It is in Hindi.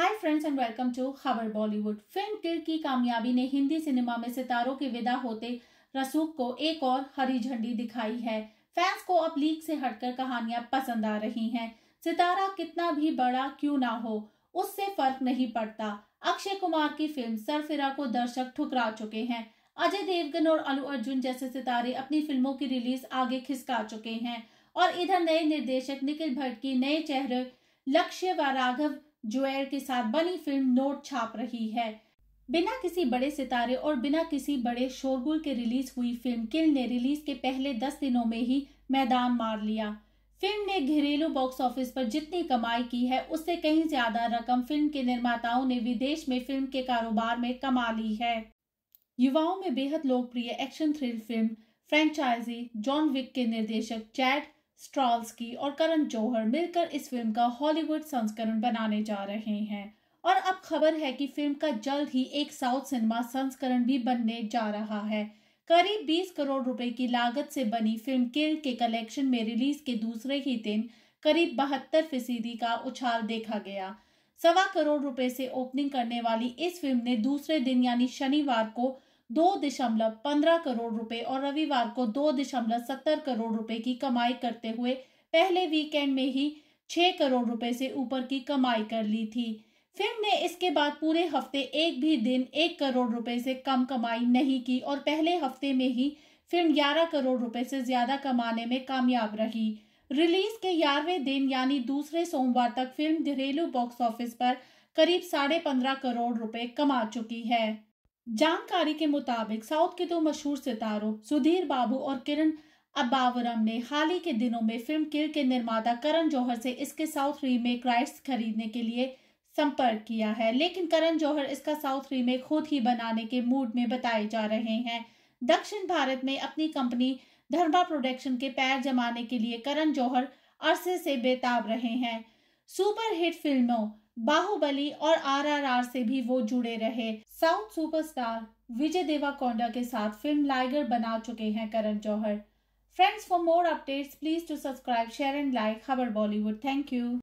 hi friends and welcome to Khabar Bollywood film किल की कामयाबी ने हिंदी सिनेमा में सितारों के विदा होते रसूख को एक और हरी झंडी दिखाई है फैंस को अब लीक से हटकर कहानियां पसंद आ रही हैं सितारा कितना भी बड़ा क्यों ना हो उससे फर्क नहीं पड़ता अक्षय कुमार की फिल्म सरफिरा को दर्शक ठुकरा चुके हैं अजय देवगन और अलू अर्जुन जैसे सितारे अपनी फिल्मों की रिलीज आगे खिसका चुके हैं और इधर नए निर्देशक निखिल भट्ट की नए चेहरे लक्ष्य व राघव जुएर के साथ बनी फिल्म नोट छाप रही है बिना किसी बड़े सितारे और बिना किसी बड़े शोरगुल के रिलीज हुई फिल्म किल ने रिलीज के पहले दस दिनों में ही मैदान मार लिया फिल्म ने घरेलू बॉक्स ऑफिस पर जितनी कमाई की है उससे कहीं ज्यादा रकम फिल्म के निर्माताओं ने विदेश में फिल्म के कारोबार में कमा ली है युवाओं में बेहद लोकप्रिय action thrill film franchise John Wick के निर्देशक चैट स्ट्रॉल्सकी और करण जौहर मिलकर इस फिल्म का हॉलीवुड संस्करण बनाने जा रहे हैं और अब खबर है कि फिल्म का जल्द ही एक साउथ सिनेमा संस्करण भी बनने जा रहा है करीब 20 करोड़ रुपए की लागत से बनी फिल्म किल के कलेक्शन में रिलीज के दूसरे ही दिन करीब बहत्तर फीसदी का उछाल देखा गया सवा करोड़ रुपए से ओपनिंग करने वाली इस फिल्म ने दूसरे दिन यानी शनिवार को दो दशमलव पंद्रह करोड़ रुपए और रविवार को दो दशमलव सत्तर करोड़ रुपए की कमाई करते हुए पहले वीकेंड में ही छह करोड़ रुपए से ऊपर की कमाई कर ली थी फिल्म ने इसके बाद पूरे हफ्ते एक भी दिन एक करोड़ रुपए से कम कमाई नहीं की और पहले हफ्ते में ही फिल्म 11 करोड़ रुपए से ज्यादा कमाने में कामयाब रही रिलीज के ग्यारहवें दिन यानी दूसरे सोमवार तक फिल्म घरेलू बॉक्स ऑफिस पर करीब साढ़े पंद्रह करोड़ रुपए कमा चुकी है जानकारी के मुताबिक साउथ के दो मशहूर सितारों सुधीर बाबू और किरण अबावरम ने हाल ही के दिनों में फिल्म किर के निर्माता करण जौहर से इसके साउथ रीमेक राइट्स खरीदने के लिए संपर्क किया है लेकिन करण जौहर इसका साउथ रीमेक खुद ही बनाने के मूड में बताए जा रहे हैं दक्षिण भारत में अपनी कंपनी धर्मा प्रोडक्शन के पैर जमाने के लिए करण जौहर अरसे से बेताब रहे हैं सुपरहिट फिल्मों बाहुबली और आरआरआर से भी वो जुड़े रहे साउथ सुपरस्टार विजय देवाकोंडा के साथ फिल्म लाइगर बना चुके हैं Karan Johar friends for more updates please to subscribe share and like Khabar Bollywood thank you